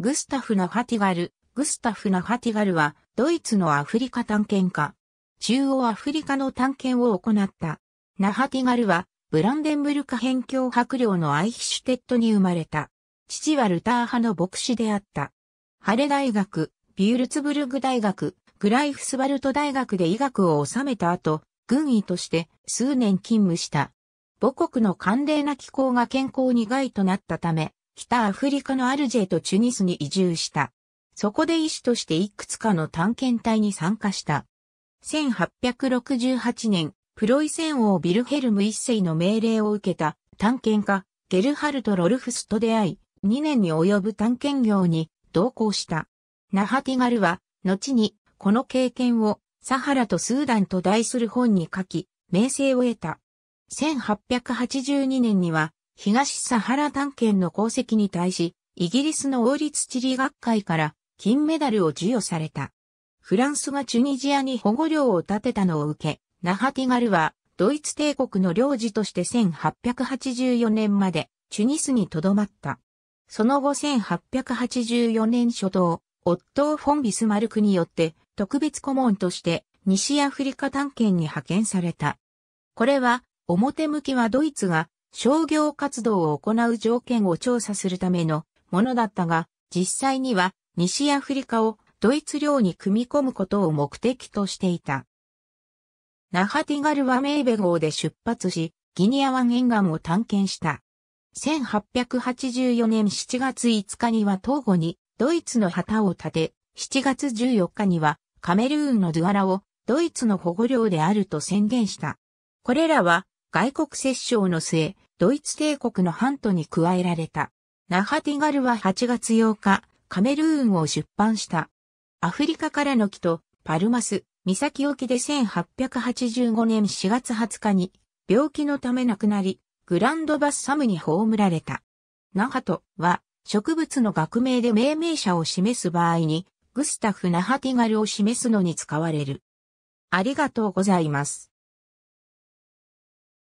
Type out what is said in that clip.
グスタフ・ナファティガル。グスタフ・ナファティガルは、ドイツのアフリカ探検家。中央アフリカの探検を行った。ナハティガルは、ブランデンブルカ辺境伯領のアイヒシュテットに生まれた。父はルター派の牧師であった。ハレ大学、ビュールツブルグ大学、グライフスバルト大学で医学を治めた後、軍医として数年勤務した。母国の寒冷な気候が健康に害となったため、北アフリカのアルジェとチュニスに移住した。そこで医師としていくつかの探検隊に参加した。1868年、プロイセン王ビルヘルム一世の命令を受けた探検家、ゲルハルト・ロルフスと出会い、2年に及ぶ探検業に同行した。ナハティガルは、後に、この経験を、サハラとスーダンと題する本に書き、名声を得た。1882年には、東サハラ探検の功績に対し、イギリスの王立地理学会から金メダルを授与された。フランスがチュニジアに保護領を建てたのを受け、ナハティガルはドイツ帝国の領事として1884年までチュニスに留まった。その後1884年初頭、オットー・フォン・ビスマルクによって特別顧問として西アフリカ探検に派遣された。これは表向きはドイツが商業活動を行う条件を調査するためのものだったが、実際には西アフリカをドイツ領に組み込むことを目的としていた。ナハティガルはメーベ号で出発し、ギニア湾沿岸を探検した。1884年7月5日には東郷にドイツの旗を立て、7月14日にはカメルーンのドゥアラをドイツの保護領であると宣言した。これらは外国接衝の末、ドイツ帝国のハントに加えられた。ナハティガルは8月8日、カメルーンを出版した。アフリカからの木とパルマス、岬沖で1885年4月20日に病気のため亡くなり、グランドバッサムに葬られた。ナハトは植物の学名で命名者を示す場合に、グスタフ・ナハティガルを示すのに使われる。ありがとうございます。